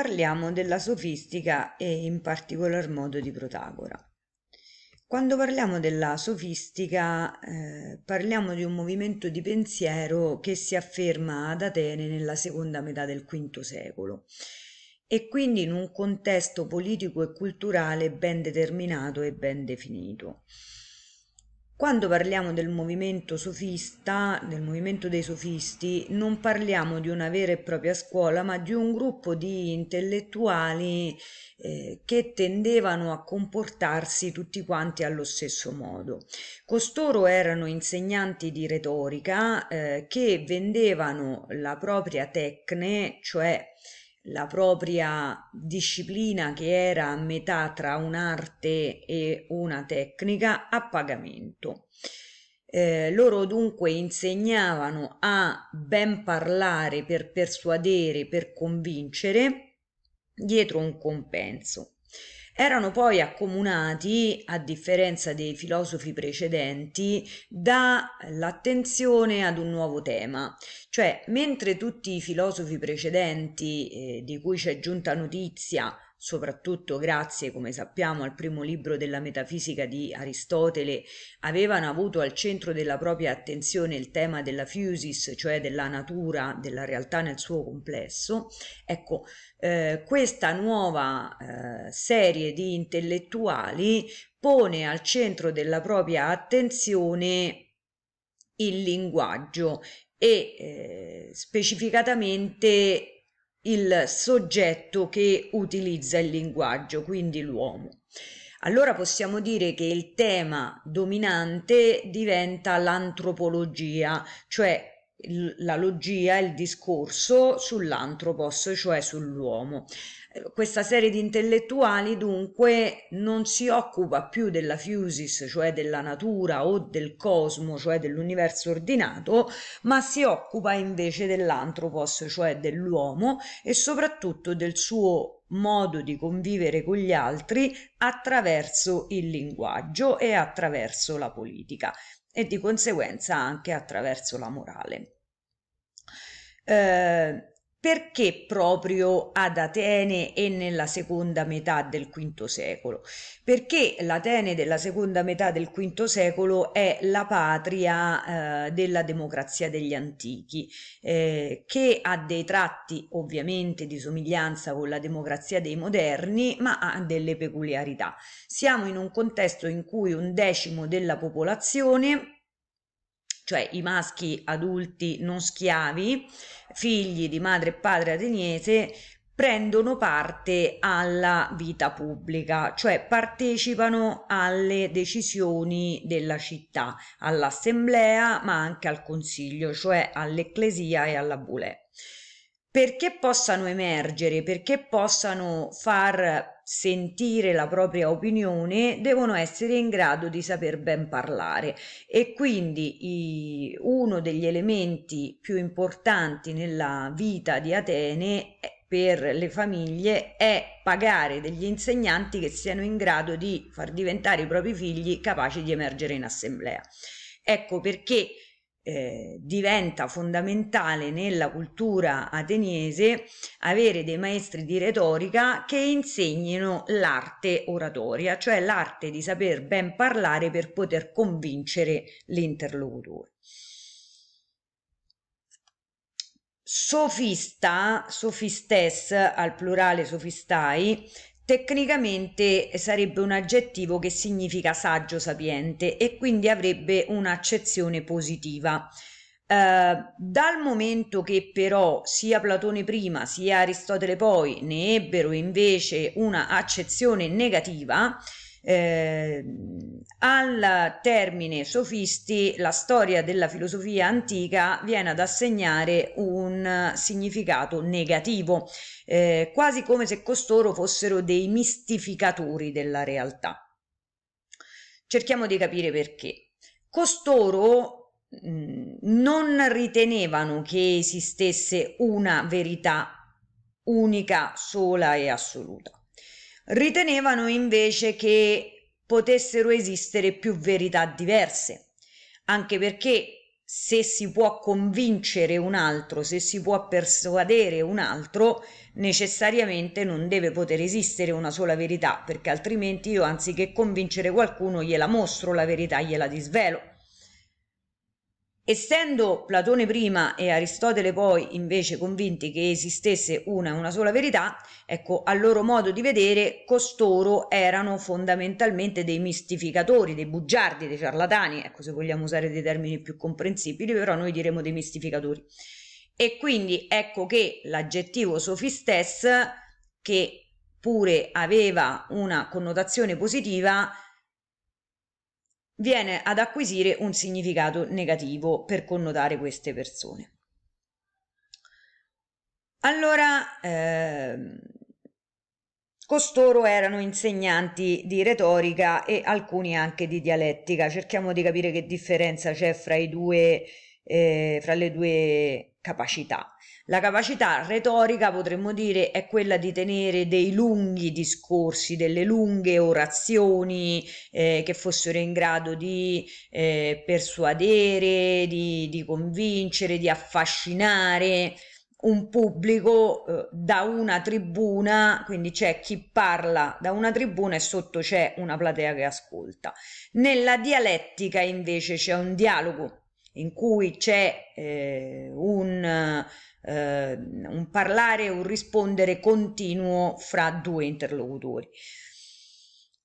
parliamo della sofistica e in particolar modo di Protagora. Quando parliamo della sofistica eh, parliamo di un movimento di pensiero che si afferma ad Atene nella seconda metà del V secolo e quindi in un contesto politico e culturale ben determinato e ben definito. Quando parliamo del movimento sofista, del movimento dei sofisti, non parliamo di una vera e propria scuola, ma di un gruppo di intellettuali eh, che tendevano a comportarsi tutti quanti allo stesso modo. Costoro erano insegnanti di retorica eh, che vendevano la propria tecne, cioè la propria disciplina che era a metà tra un'arte e una tecnica a pagamento. Eh, loro dunque insegnavano a ben parlare per persuadere, per convincere, dietro un compenso erano poi accomunati, a differenza dei filosofi precedenti, dall'attenzione ad un nuovo tema. Cioè, mentre tutti i filosofi precedenti, eh, di cui c'è giunta notizia, soprattutto grazie, come sappiamo, al primo libro della metafisica di Aristotele, avevano avuto al centro della propria attenzione il tema della fusis, cioè della natura, della realtà nel suo complesso, ecco, eh, questa nuova eh, serie di intellettuali pone al centro della propria attenzione il linguaggio e eh, specificatamente il soggetto che utilizza il linguaggio, quindi l'uomo. Allora possiamo dire che il tema dominante diventa l'antropologia, cioè la logia, il discorso sull'antropos, cioè sull'uomo. Eh, questa serie di intellettuali dunque non si occupa più della fusis, cioè della natura o del cosmo, cioè dell'universo ordinato, ma si occupa invece dell'antropos, cioè dell'uomo e soprattutto del suo modo di convivere con gli altri attraverso il linguaggio e attraverso la politica e di conseguenza anche attraverso la morale. Ehm, perché proprio ad Atene e nella seconda metà del V secolo? Perché l'Atene della seconda metà del V secolo è la patria eh, della democrazia degli antichi, eh, che ha dei tratti ovviamente di somiglianza con la democrazia dei moderni, ma ha delle peculiarità. Siamo in un contesto in cui un decimo della popolazione cioè i maschi adulti non schiavi, figli di madre e padre ateniese, prendono parte alla vita pubblica, cioè partecipano alle decisioni della città, all'assemblea ma anche al consiglio, cioè all'ecclesia e alla bulè perché possano emergere, perché possano far sentire la propria opinione, devono essere in grado di saper ben parlare e quindi i, uno degli elementi più importanti nella vita di Atene eh, per le famiglie è pagare degli insegnanti che siano in grado di far diventare i propri figli capaci di emergere in assemblea. Ecco perché eh, diventa fondamentale nella cultura ateniese avere dei maestri di retorica che insegnino l'arte oratoria, cioè l'arte di saper ben parlare per poter convincere l'interlocutore. Sofista, sofistes al plurale sofistai, Tecnicamente sarebbe un aggettivo che significa saggio sapiente e quindi avrebbe un'accezione positiva. Eh, dal momento che però sia Platone prima sia Aristotele poi ne ebbero invece una accezione negativa, eh, al termine sofisti, la storia della filosofia antica viene ad assegnare un significato negativo, eh, quasi come se costoro fossero dei mistificatori della realtà. Cerchiamo di capire perché. Costoro mm, non ritenevano che esistesse una verità unica, sola e assoluta. Ritenevano invece che potessero esistere più verità diverse, anche perché se si può convincere un altro, se si può persuadere un altro, necessariamente non deve poter esistere una sola verità, perché altrimenti io anziché convincere qualcuno gliela mostro la verità, gliela disvelo. Essendo Platone prima e Aristotele poi invece convinti che esistesse una e una sola verità, ecco, a loro modo di vedere, costoro erano fondamentalmente dei mistificatori, dei bugiardi, dei ciarlatani, ecco, se vogliamo usare dei termini più comprensibili, però noi diremo dei mistificatori. E quindi ecco che l'aggettivo sofistes, che pure aveva una connotazione positiva, viene ad acquisire un significato negativo per connotare queste persone. Allora, eh, costoro erano insegnanti di retorica e alcuni anche di dialettica. Cerchiamo di capire che differenza c'è fra, due, eh, fra le due capacità. La capacità retorica, potremmo dire, è quella di tenere dei lunghi discorsi, delle lunghe orazioni eh, che fossero in grado di eh, persuadere, di, di convincere, di affascinare un pubblico eh, da una tribuna, quindi c'è chi parla da una tribuna e sotto c'è una platea che ascolta. Nella dialettica invece c'è un dialogo in cui c'è eh, un eh, un parlare un rispondere continuo fra due interlocutori.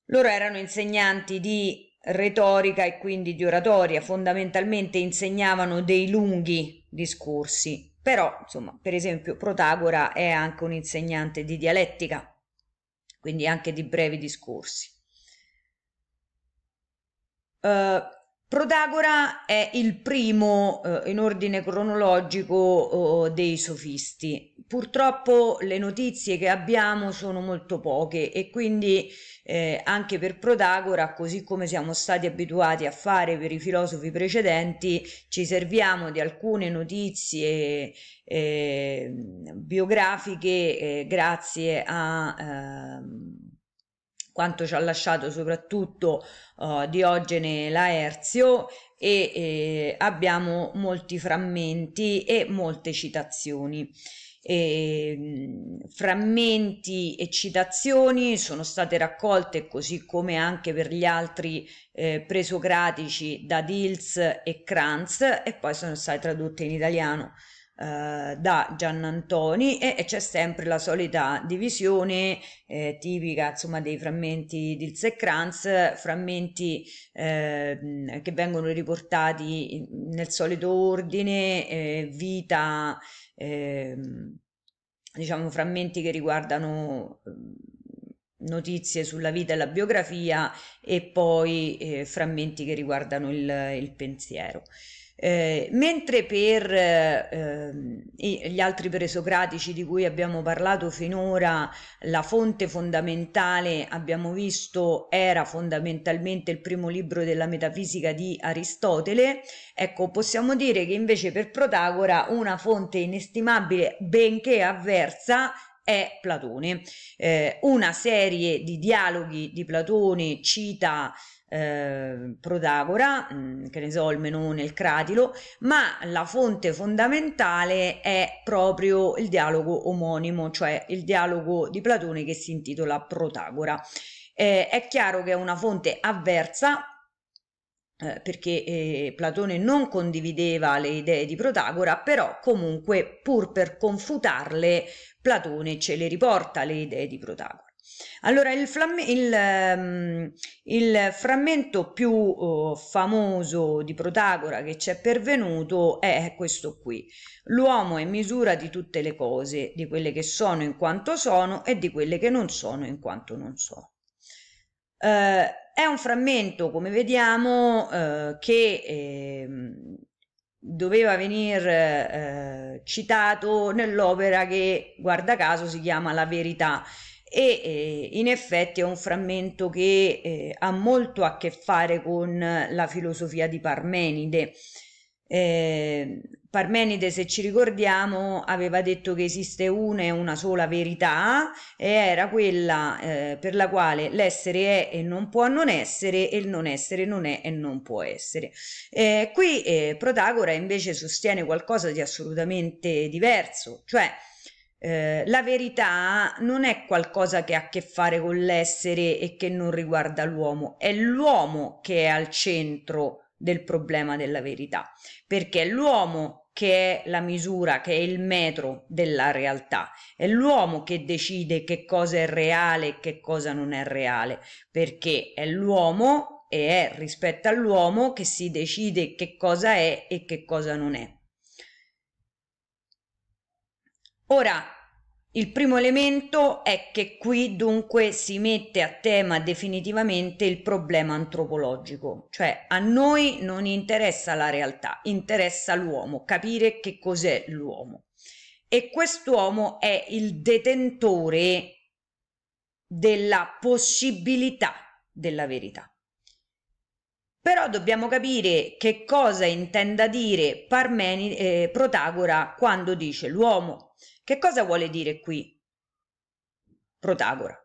Loro erano insegnanti di retorica e quindi di oratoria, fondamentalmente insegnavano dei lunghi discorsi, però insomma, per esempio Protagora è anche un insegnante di dialettica, quindi anche di brevi discorsi. Uh, Protagora è il primo eh, in ordine cronologico eh, dei sofisti. Purtroppo le notizie che abbiamo sono molto poche e quindi eh, anche per Protagora, così come siamo stati abituati a fare per i filosofi precedenti, ci serviamo di alcune notizie eh, biografiche eh, grazie a ehm, quanto ci ha lasciato soprattutto uh, Diogene Laerzio e eh, abbiamo molti frammenti e molte citazioni. E, mm, frammenti e citazioni sono state raccolte così come anche per gli altri eh, presocratici da Dills e Kranz e poi sono state tradotte in italiano eh, da Giannantoni e, e c'è sempre la solita divisione eh, tipica insomma dei frammenti di Kranz, frammenti eh, che vengono riportati nel solito ordine, eh, vita, ehm, diciamo frammenti che riguardano ehm, notizie sulla vita e la biografia e poi eh, frammenti che riguardano il, il pensiero. Eh, mentre per eh, ehm, gli altri presocratici di cui abbiamo parlato finora, la fonte fondamentale, abbiamo visto, era fondamentalmente il primo libro della metafisica di Aristotele, ecco, possiamo dire che invece per Protagora una fonte inestimabile, benché avversa, è Platone. Eh, una serie di dialoghi di Platone cita Ehm, Protagora, mm, che ne so, il menone, il cratilo, ma la fonte fondamentale è proprio il dialogo omonimo, cioè il dialogo di Platone che si intitola Protagora. Eh, è chiaro che è una fonte avversa eh, perché eh, Platone non condivideva le idee di Protagora, però comunque pur per confutarle Platone ce le riporta le idee di Protagora. Allora, il, il, ehm, il frammento più oh, famoso di Protagora che ci è pervenuto è questo qui. L'uomo è misura di tutte le cose, di quelle che sono in quanto sono e di quelle che non sono in quanto non sono. Eh, è un frammento, come vediamo, eh, che ehm, eh, doveva venire citato nell'opera che, guarda caso, si chiama La verità e eh, in effetti è un frammento che eh, ha molto a che fare con la filosofia di Parmenide. Eh, Parmenide, se ci ricordiamo, aveva detto che esiste una e una sola verità, e era quella eh, per la quale l'essere è e non può non essere, e il non essere non è e non può essere. Eh, qui eh, Protagora invece sostiene qualcosa di assolutamente diverso, cioè eh, la verità non è qualcosa che ha a che fare con l'essere e che non riguarda l'uomo, è l'uomo che è al centro del problema della verità, perché è l'uomo che è la misura, che è il metro della realtà, è l'uomo che decide che cosa è reale e che cosa non è reale, perché è l'uomo e è rispetto all'uomo che si decide che cosa è e che cosa non è. Ora, il primo elemento è che qui dunque si mette a tema definitivamente il problema antropologico, cioè a noi non interessa la realtà, interessa l'uomo, capire che cos'è l'uomo. E quest'uomo è il detentore della possibilità della verità. Però dobbiamo capire che cosa intenda dire Parmeni, eh, Protagora quando dice l'uomo che cosa vuole dire qui Protagora?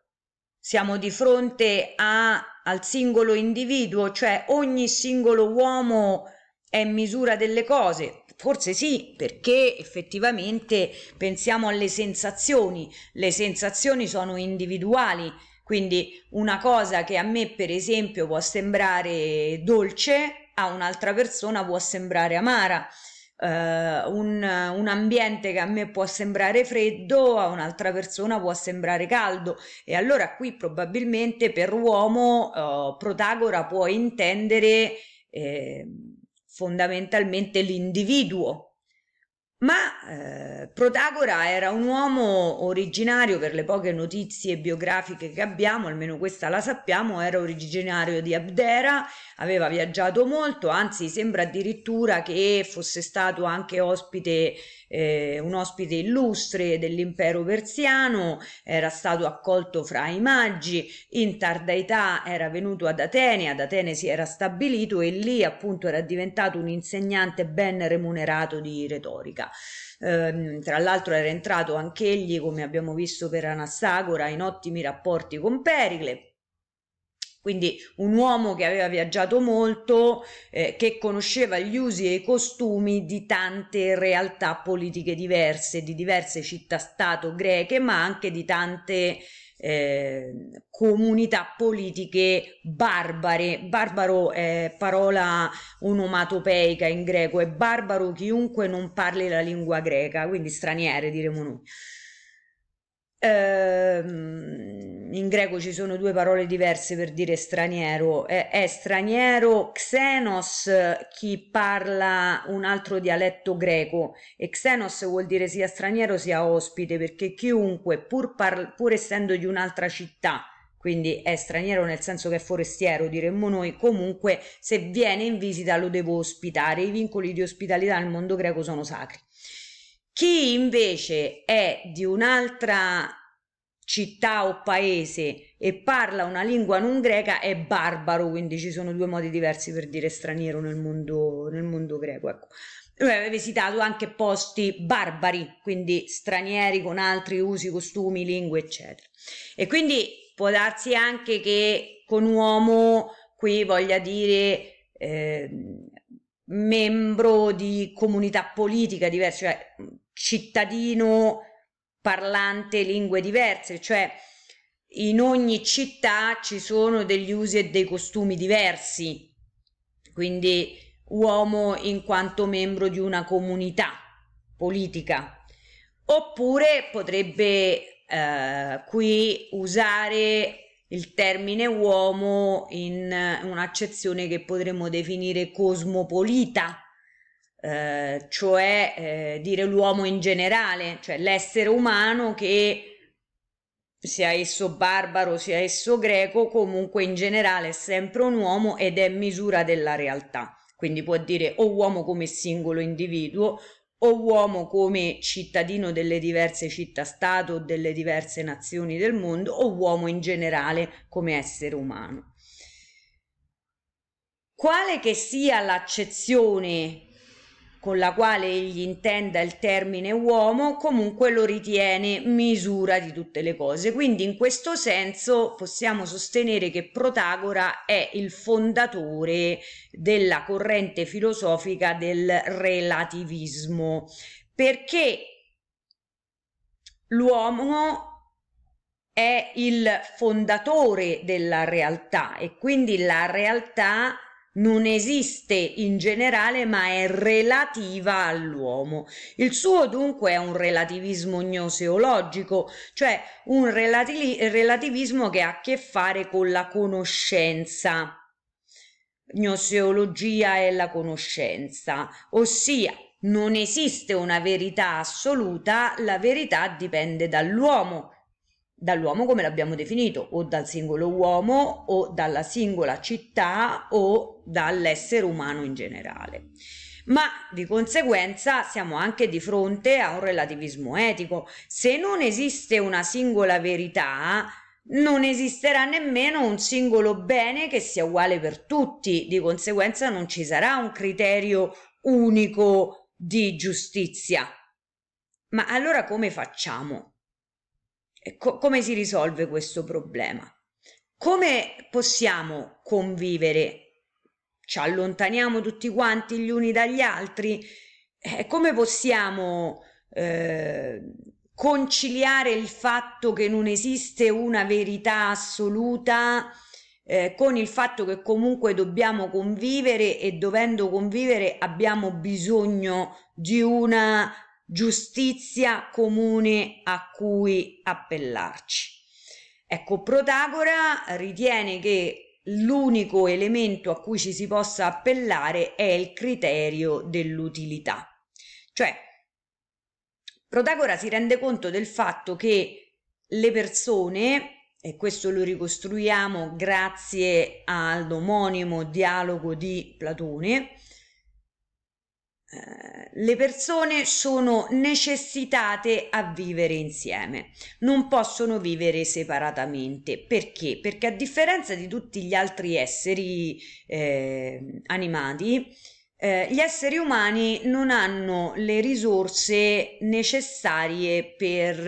Siamo di fronte a, al singolo individuo, cioè ogni singolo uomo è misura delle cose. Forse sì, perché effettivamente pensiamo alle sensazioni. Le sensazioni sono individuali, quindi una cosa che a me per esempio può sembrare dolce, a un'altra persona può sembrare amara. Uh, un, un, ambiente che a me può sembrare freddo, a un'altra persona può sembrare caldo e allora qui probabilmente per uomo uh, eh, Protagora può intendere eh, fondamentalmente l'individuo ma eh, Protagora era un uomo originario, per le poche notizie biografiche che abbiamo, almeno questa la sappiamo, era originario di Abdera, aveva viaggiato molto, anzi sembra addirittura che fosse stato anche ospite eh, un ospite illustre dell'impero persiano, era stato accolto fra i Maggi, in tarda età era venuto ad Atene, ad Atene si era stabilito e lì appunto era diventato un insegnante ben remunerato di retorica. Eh, tra l'altro era entrato anch'egli, come abbiamo visto per Anassagora, in ottimi rapporti con Pericle, quindi un uomo che aveva viaggiato molto, eh, che conosceva gli usi e i costumi di tante realtà politiche diverse, di diverse città-stato greche, ma anche di tante eh, comunità politiche barbare. Barbaro è parola onomatopeica in greco, è barbaro chiunque non parli la lingua greca, quindi straniere diremo noi. Ehm, in greco ci sono due parole diverse per dire straniero. Eh, è straniero xenos chi parla un altro dialetto greco e xenos vuol dire sia straniero sia ospite perché chiunque pur, par- pur essendo di un'altra città quindi è straniero nel senso che è forestiero, diremmo noi, comunque se viene in visita lo devo ospitare, i vincoli di ospitalità nel mondo greco sono sacri. Chi invece è di un'altra città o paese e parla una lingua non greca è barbaro, quindi ci sono due modi diversi per dire straniero nel mondo, nel mondo greco. Ecco. Lui aveva visitato anche posti barbari, quindi stranieri con altri usi, costumi, lingue, eccetera. E quindi può darsi anche che con uomo qui voglia dire eh, membro di comunità politica diversa, cioè cittadino parlante lingue diverse, cioè in ogni città ci sono degli usi e dei costumi diversi, quindi uomo in quanto membro di una comunità politica, oppure potrebbe eh, qui usare il termine uomo in un'accezione che potremmo definire cosmopolita eh, cioè eh, dire l'uomo in generale, cioè l'essere umano che sia esso barbaro, sia esso greco, comunque in generale è sempre un uomo ed è misura della realtà. Quindi può dire o uomo come singolo individuo o uomo come cittadino delle diverse città-stato o delle diverse nazioni del mondo o uomo in generale come essere umano. Quale che sia l'accezione con la quale egli intenda il termine uomo, comunque lo ritiene misura di tutte le cose. Quindi in questo senso possiamo sostenere che Protagora è il fondatore della corrente filosofica del relativismo, perché l'uomo è il fondatore della realtà e quindi la realtà è non esiste in generale ma è relativa all'uomo. Il suo dunque è un relativismo gnoseologico, cioè un relativismo che ha a che fare con la conoscenza. Gnoseologia è la conoscenza, ossia non esiste una verità assoluta, la verità dipende dall'uomo dall'uomo come l'abbiamo definito, o dal singolo uomo o dalla singola città o dall'essere umano in generale. Ma di conseguenza siamo anche di fronte a un relativismo etico. Se non esiste una singola verità, non esisterà nemmeno un singolo bene che sia uguale per tutti, di conseguenza non ci sarà un criterio unico di giustizia. Ma allora come facciamo? co- come si risolve questo problema? Come possiamo convivere? Ci allontaniamo tutti quanti gli uni dagli altri? Eh, come possiamo eh, conciliare il fatto che non esiste una verità assoluta eh, con il fatto che comunque dobbiamo convivere e dovendo convivere abbiamo bisogno di una giustizia comune a cui appellarci. Ecco, Protagora ritiene che l'unico elemento a cui ci si possa appellare è il criterio dell'utilità. Cioè, Protagora si rende conto del fatto che le persone e questo lo ricostruiamo grazie all'omonimo dialogo di Platone, eh, le persone sono necessitate a vivere insieme, non possono vivere separatamente. Perché? Perché a differenza di tutti gli altri esseri eh, animati, eh, gli esseri umani non hanno le risorse necessarie per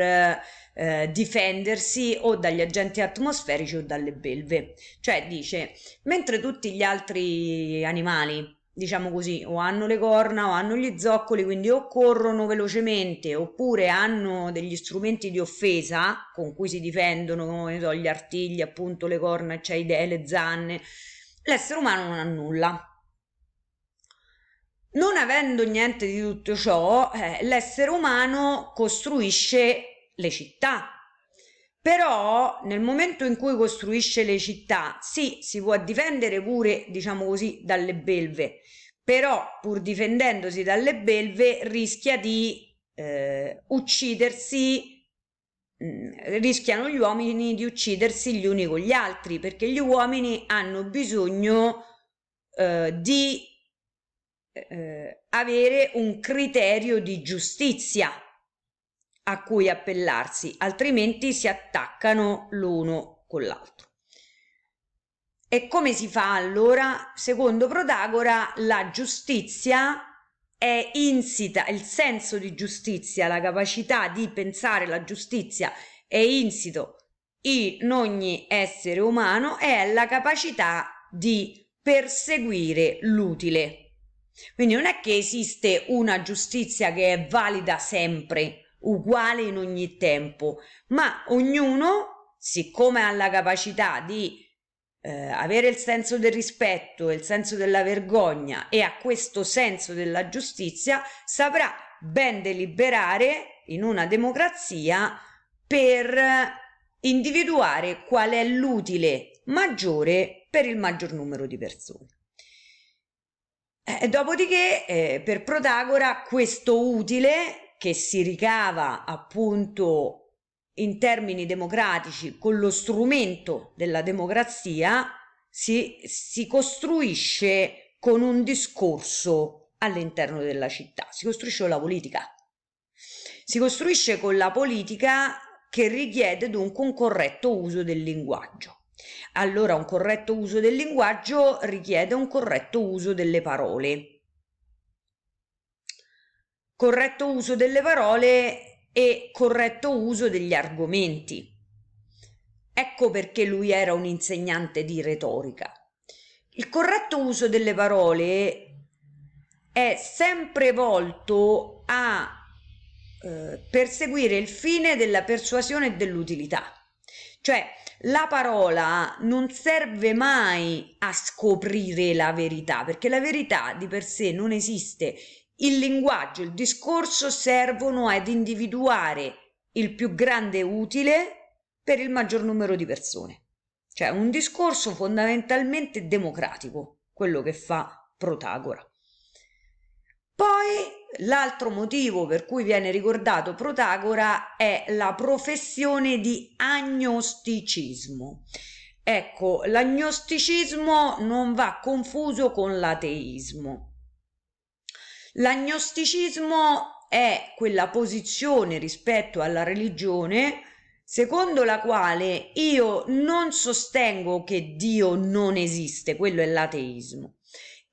eh, difendersi o dagli agenti atmosferici o dalle belve. Cioè dice, mentre tutti gli altri animali diciamo così, o hanno le corna o hanno gli zoccoli, quindi o corrono velocemente oppure hanno degli strumenti di offesa con cui si difendono, come so, gli artigli, appunto le corna, c'è cioè idee, le zanne. L'essere umano non ha nulla. Non avendo niente di tutto ciò, eh, l'essere umano costruisce le città, però nel momento in cui costruisce le città, sì, si può difendere pure, diciamo così, dalle belve, però pur difendendosi dalle belve rischia di eh, uccidersi, mh, mm, rischiano gli uomini di uccidersi gli uni con gli altri, perché gli uomini hanno bisogno eh, di eh, eh avere un criterio di giustizia a cui appellarsi, altrimenti si attaccano l'uno con l'altro. E come si fa allora? Secondo Protagora, la giustizia è insita, il senso di giustizia, la capacità di pensare la giustizia è insito in ogni essere umano, è la capacità di perseguire l'utile. Quindi non è che esiste una giustizia che è valida sempre, uguale in ogni tempo, ma ognuno, siccome ha la capacità di eh, avere il senso del rispetto, il senso della vergogna e ha questo senso della giustizia, saprà ben deliberare in una democrazia per individuare qual è l'utile maggiore per il maggior numero di persone. Eh, dopodiché, eh, per Protagora, questo utile che si ricava appunto in termini democratici con lo strumento della democrazia si, si costruisce con un discorso all'interno della città, si costruisce con la politica. Si costruisce con la politica che richiede dunque un corretto uso del linguaggio. Allora un corretto uso del linguaggio richiede un corretto uso delle parole corretto uso delle parole e corretto uso degli argomenti. Ecco perché lui era un insegnante di retorica. Il corretto uso delle parole è sempre volto a eh, perseguire il fine della persuasione e dell'utilità. Cioè, la parola non serve mai a scoprire la verità, perché la verità di per sé non esiste il linguaggio, il discorso servono ad individuare il più grande utile per il maggior numero di persone. Cioè un discorso fondamentalmente democratico, quello che fa Protagora. Poi l'altro motivo per cui viene ricordato Protagora è la professione di agnosticismo. Ecco, l'agnosticismo non va confuso con l'ateismo. L'agnosticismo è quella posizione rispetto alla religione secondo la quale io non sostengo che Dio non esiste, quello è l'ateismo.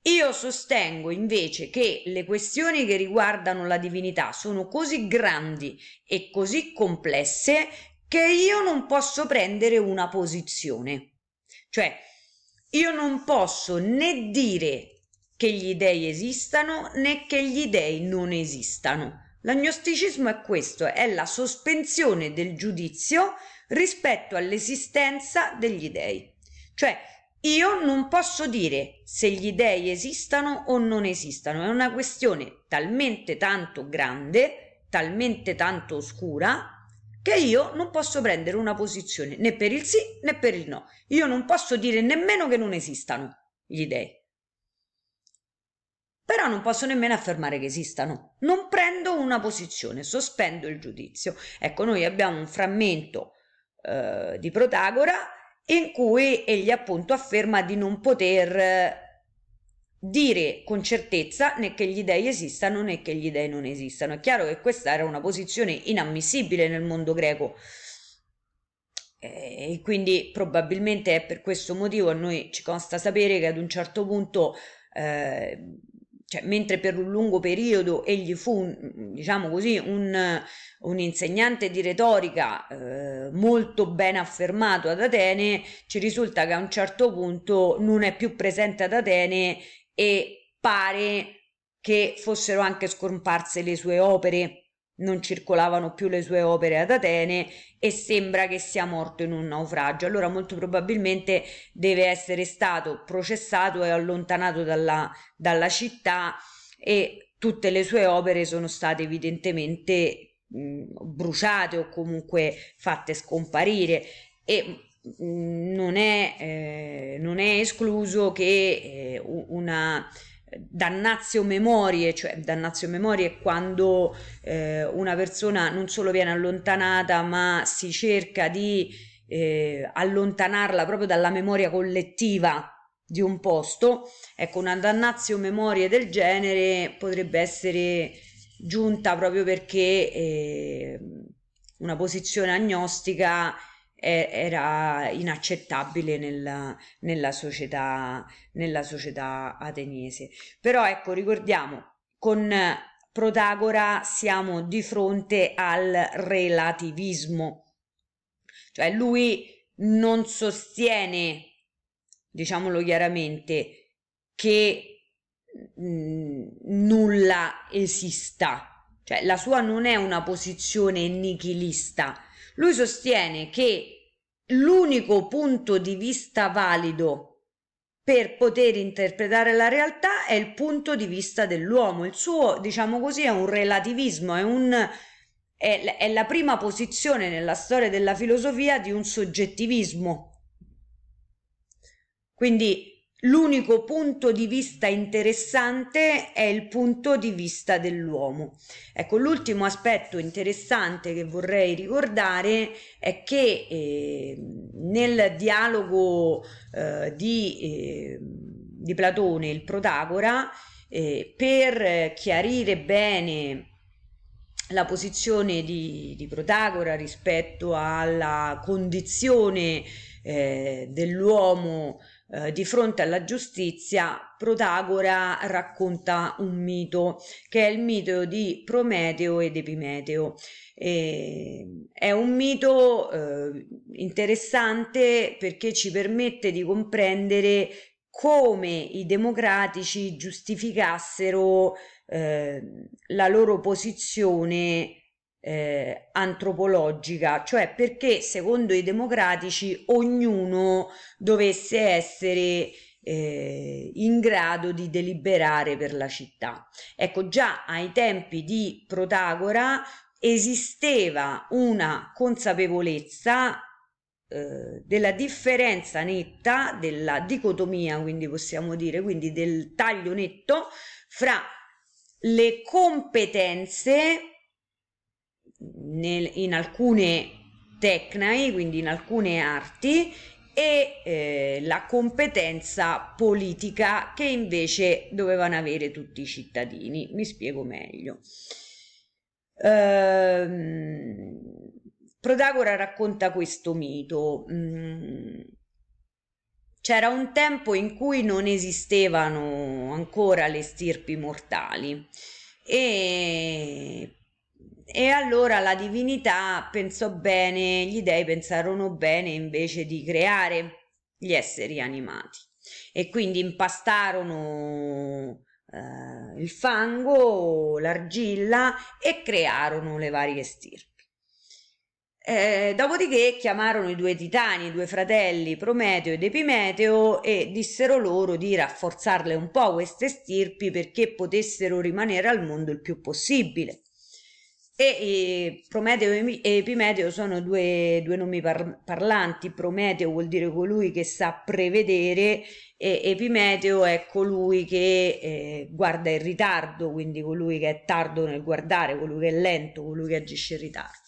Io sostengo invece che le questioni che riguardano la divinità sono così grandi e così complesse che io non posso prendere una posizione. Cioè, io non posso né dire che gli dèi esistano né che gli dèi non esistano. L'agnosticismo è questo, è la sospensione del giudizio rispetto all'esistenza degli dèi. Cioè, io non posso dire se gli dèi esistano o non esistano, è una questione talmente tanto grande, talmente tanto oscura, che io non posso prendere una posizione né per il sì né per il no. Io non posso dire nemmeno che non esistano gli dèi però non posso nemmeno affermare che esistano. Non prendo una posizione, sospendo il giudizio. Ecco, noi abbiamo un frammento eh, di Protagora in cui egli appunto afferma di non poter eh, dire con certezza né che gli dei esistano né che gli dei non esistano. È chiaro che questa era una posizione inammissibile nel mondo greco. Eh, e quindi probabilmente è per questo motivo a noi ci consta sapere che ad un certo punto eh, cioè, mentre per un lungo periodo egli fu, diciamo così, un, un insegnante di retorica eh, molto ben affermato ad Atene, ci risulta che a un certo punto non è più presente ad Atene e pare che fossero anche scomparse le sue opere non circolavano più le sue opere ad Atene e sembra che sia morto in un naufragio. Allora molto probabilmente deve essere stato processato e allontanato dalla, dalla città e tutte le sue opere sono state evidentemente mh, bruciate o comunque fatte scomparire e non, è, eh, non, è, escluso che eh, una Dannazio memorie, cioè dannazio memorie è quando eh, una persona non solo viene allontanata, ma si cerca di eh, allontanarla proprio dalla memoria collettiva di un posto. Ecco, una dannazio memorie del genere potrebbe essere giunta proprio perché eh, una posizione agnostica era inaccettabile nella, nella, società, nella società ateniese. Però ecco, ricordiamo, con Protagora siamo di fronte al relativismo, cioè lui non sostiene, diciamolo chiaramente, che mh, mm, nulla esista, cioè la sua non è una posizione nichilista, lui sostiene che l'unico punto di vista valido per poter interpretare la realtà è il punto di vista dell'uomo. Il suo, diciamo così, è un relativismo, è, un, è, è la prima posizione nella storia della filosofia di un soggettivismo. Quindi L'unico punto di vista interessante è il punto di vista dell'uomo. Ecco, l'ultimo aspetto interessante che vorrei ricordare è che eh, nel dialogo eh, di, eh, di, Platone, il Protagora, eh, per chiarire bene la posizione di, di, Protagora rispetto alla condizione eh, dell'uomo eh, di fronte alla giustizia, Protagora racconta un mito che è il mito di Prometeo ed Epimeteo. E è un mito eh, interessante perché ci permette di comprendere come i democratici giustificassero eh, la loro posizione eh, antropologica, cioè perché secondo i democratici ognuno dovesse essere eh, in grado di deliberare per la città. Ecco, già ai tempi di Protagora esisteva una consapevolezza eh, della differenza netta, della dicotomia, quindi possiamo dire, quindi del taglio netto fra le competenze nel, in alcune tecnai, quindi in alcune arti, e eh, la competenza politica che invece dovevano avere tutti i cittadini. Mi spiego meglio. Ehm, Protagora racconta questo mito. Mm, c'era un tempo in cui non esistevano ancora le stirpi mortali e e allora la divinità pensò bene, gli dei pensarono bene invece di creare gli esseri animati e quindi impastarono eh, il fango, l'argilla e crearono le varie stirpi. Eh, dopodiché chiamarono i due titani, i due fratelli Prometeo ed Epimeteo e dissero loro di rafforzarle un po' queste stirpi perché potessero rimanere al mondo il più possibile. E, e Prometeo e Epimedeo sono due, due nomi par- parlanti. Prometeo vuol dire colui che sa prevedere e Epimeteo è colui che eh, guarda in ritardo, quindi colui che è tardo nel guardare, colui che è lento, colui che agisce in ritardo.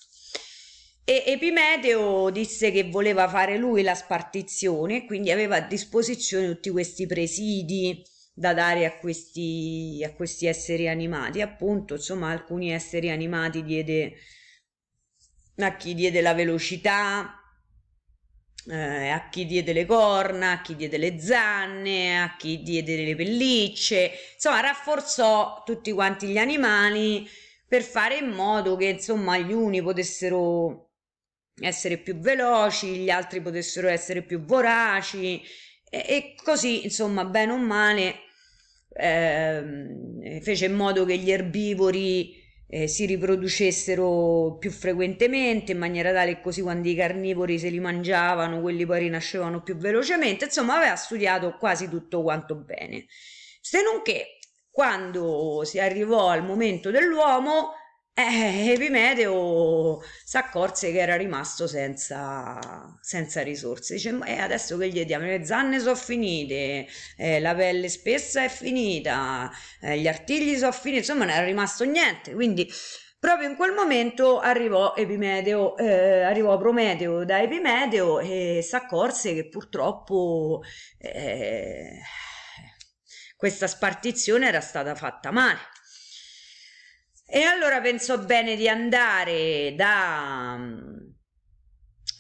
E Epimeteo disse che voleva fare lui la spartizione, quindi aveva a disposizione tutti questi presidi da dare a questi, a questi esseri animati. Appunto, insomma, alcuni esseri animati diede a chi diede la velocità, eh, a chi diede le corna, a chi diede le zanne, a chi diede le pellicce, insomma rafforzò tutti quanti gli animali per fare in modo che insomma gli uni potessero essere più veloci, gli altri potessero essere più voraci e, e così, insomma, bene o male, eh, fece in modo che gli erbivori eh, si riproducessero più frequentemente in maniera tale che così quando i carnivori se li mangiavano quelli poi rinascevano più velocemente insomma aveva studiato quasi tutto quanto bene se non che quando si arrivò al momento dell'uomo eh, Epimeteo si accorse che era rimasto senza, senza risorse. Dice: E eh, adesso che gli diamo? Le zanne sono finite, eh, la pelle spessa è finita, eh, gli artigli sono finiti, insomma, non era rimasto niente. Quindi, proprio in quel momento arrivò Epimeteo, eh, arrivò Prometeo da Epimeteo e si accorse che purtroppo eh, questa spartizione era stata fatta male e allora pensò bene di andare da mm,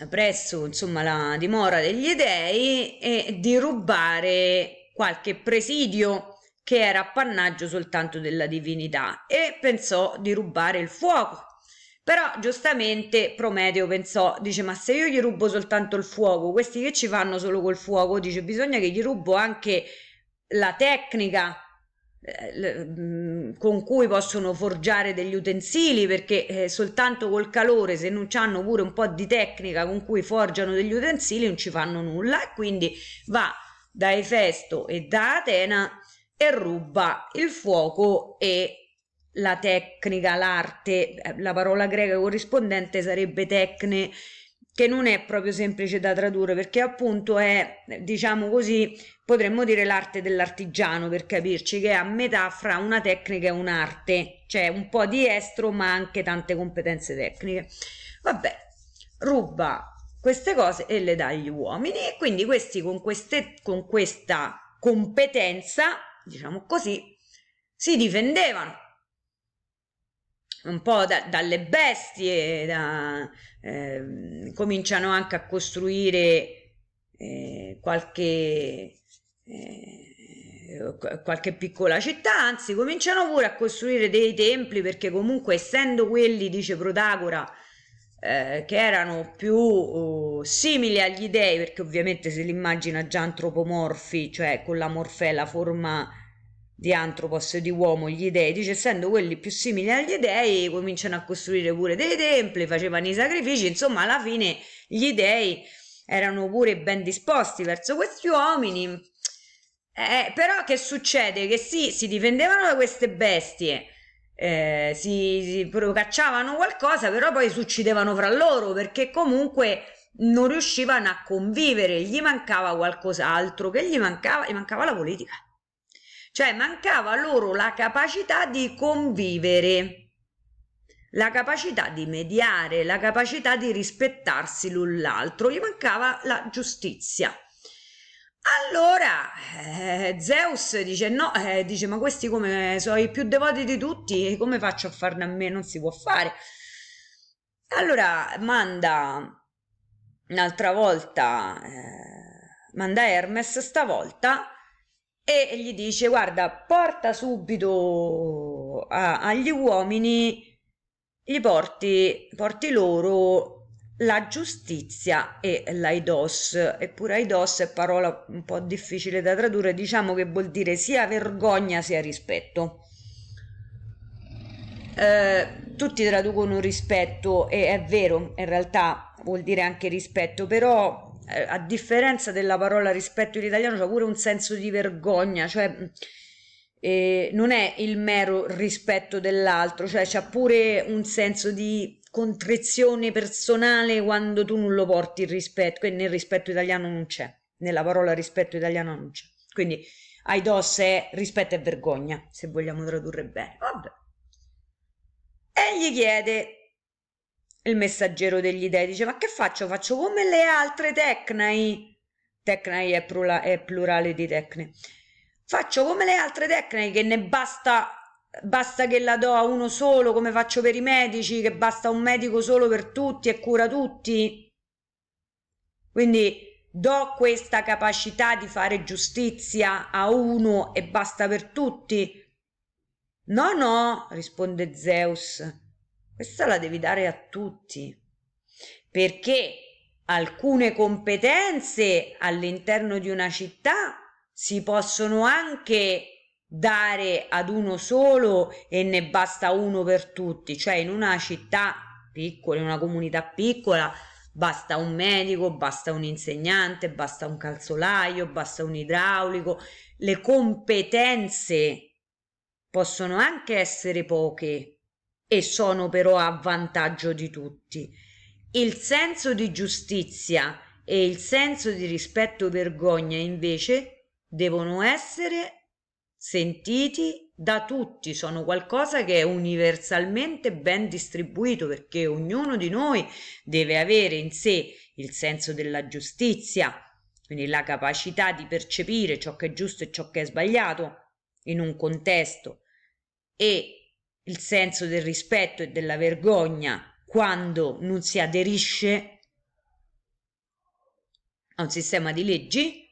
presso insomma la dimora degli dei e di rubare qualche presidio che era appannaggio soltanto della divinità e pensò di rubare il fuoco. Però giustamente Prometeo pensò, dice ma se io gli rubo soltanto il fuoco, questi che ci fanno solo col fuoco, dice bisogna che gli rubo anche la tecnica eh, mm, con cui possono forgiare degli utensili perché eh, soltanto col calore se non hanno pure un po' di tecnica con cui forgiano degli utensili non ci fanno nulla e quindi va da Efesto e da Atena e ruba il fuoco e la tecnica, l'arte, eh, la parola greca corrispondente sarebbe tecne che non è proprio semplice da tradurre perché appunto è, diciamo così, potremmo dire l'arte dell'artigiano per capirci, che è a metà fra una tecnica e un'arte, cioè un po' di estro ma anche tante competenze tecniche. Vabbè, ruba queste cose e le dà agli uomini e quindi questi con, queste, con questa competenza, diciamo così, si difendevano un po' da, dalle bestie, da, eh, cominciano anche a costruire eh, qualche, eh, qualche piccola città, anzi cominciano pure a costruire dei templi perché comunque essendo quelli, dice Protagora, eh, che erano più oh, simili agli dei, perché ovviamente se li immagina già antropomorfi, cioè con la morfè, la forma di Antropos di uomo gli dei, dice essendo quelli più simili agli dei cominciano a costruire pure dei templi, facevano i sacrifici, insomma alla fine gli dei erano pure ben disposti verso questi uomini. Eh, però che succede? Che sì, si difendevano da queste bestie, eh, si, si cacciavano qualcosa, però poi si uccidevano fra loro perché comunque non riuscivano a convivere, gli mancava qualcos'altro, che gli mancava, gli mancava la politica cioè mancava loro la capacità di convivere, la capacità di mediare, la capacità di rispettarsi l'un l'altro, gli mancava la giustizia. Allora eh, Zeus dice no, eh, dice ma questi come sono i più devoti di tutti, come faccio a farne a me? Non si può fare. Allora manda un'altra volta, eh, manda Hermes stavolta e gli dice guarda porta subito a, agli uomini gli porti, porti loro la giustizia e l'aidos eppure aidos è parola un po' difficile da tradurre diciamo che vuol dire sia vergogna sia rispetto eh, tutti traducono rispetto e è vero in realtà vuol dire anche rispetto però eh, a differenza della parola rispetto in italiano, c'è pure un senso di vergogna, cioè mm, eh, non è il mero rispetto dell'altro, cioè c'è pure un senso di contrizione personale quando tu non lo porti il rispetto, quindi nel rispetto italiano non c'è, nella parola rispetto italiano non c'è. Quindi Aidos è rispetto e vergogna, se vogliamo tradurre bene. Vabbè. E gli chiede il messaggero degli dei dice: Ma che faccio? Faccio come le altre tecnai. Tecnai è, plura- è plurale di tecne. Faccio come le altre tecnai che ne basta basta che la do a uno solo come faccio per i medici, che basta un medico solo per tutti e cura tutti. Quindi do questa capacità di fare giustizia a uno e basta per tutti. No, no, risponde Zeus. Questa la devi dare a tutti, perché alcune competenze all'interno di una città si possono anche dare ad uno solo e ne basta uno per tutti, cioè in una città piccola, in una comunità piccola, basta un medico, basta un insegnante, basta un calzolaio, basta un idraulico, le competenze possono anche essere poche, e sono però a vantaggio di tutti. Il senso di giustizia e il senso di rispetto e vergogna invece devono essere sentiti da tutti, sono qualcosa che è universalmente ben distribuito perché ognuno di noi deve avere in sé il senso della giustizia, quindi la capacità di percepire ciò che è giusto e ciò che è sbagliato in un contesto e il senso del rispetto e della vergogna quando non si aderisce a un sistema di leggi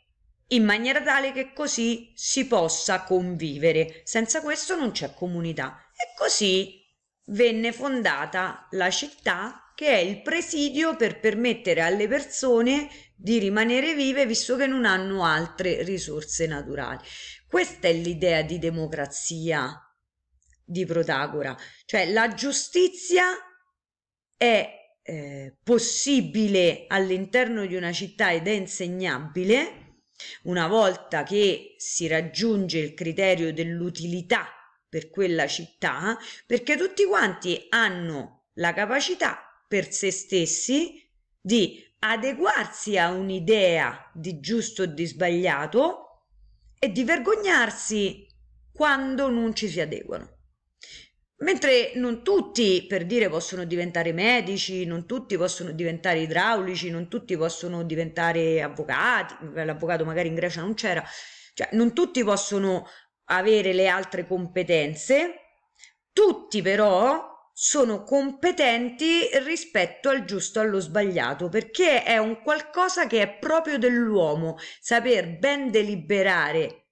in maniera tale che così si possa convivere. Senza questo non c'è comunità. E così venne fondata la città che è il presidio per permettere alle persone di rimanere vive visto che non hanno altre risorse naturali. Questa è l'idea di democrazia di Protagora, cioè la giustizia è eh, possibile all'interno di una città ed è insegnabile una volta che si raggiunge il criterio dell'utilità per quella città, perché tutti quanti hanno la capacità per se stessi di adeguarsi a un'idea di giusto o di sbagliato e di vergognarsi quando non ci si adeguano. Mentre non tutti, per dire, possono diventare medici, non tutti possono diventare idraulici, non tutti possono diventare avvocati, l'avvocato magari in Grecia non c'era, cioè non tutti possono avere le altre competenze, tutti però sono competenti rispetto al giusto e allo sbagliato, perché è un qualcosa che è proprio dell'uomo, saper ben deliberare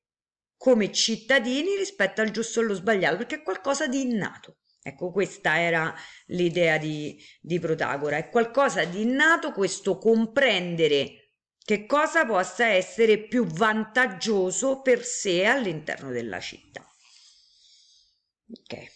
come cittadini rispetto al giusto e allo sbagliato, perché è qualcosa di innato. Ecco, questa era l'idea di, di Protagora, è qualcosa di innato questo comprendere che cosa possa essere più vantaggioso per sé all'interno della città. Ok.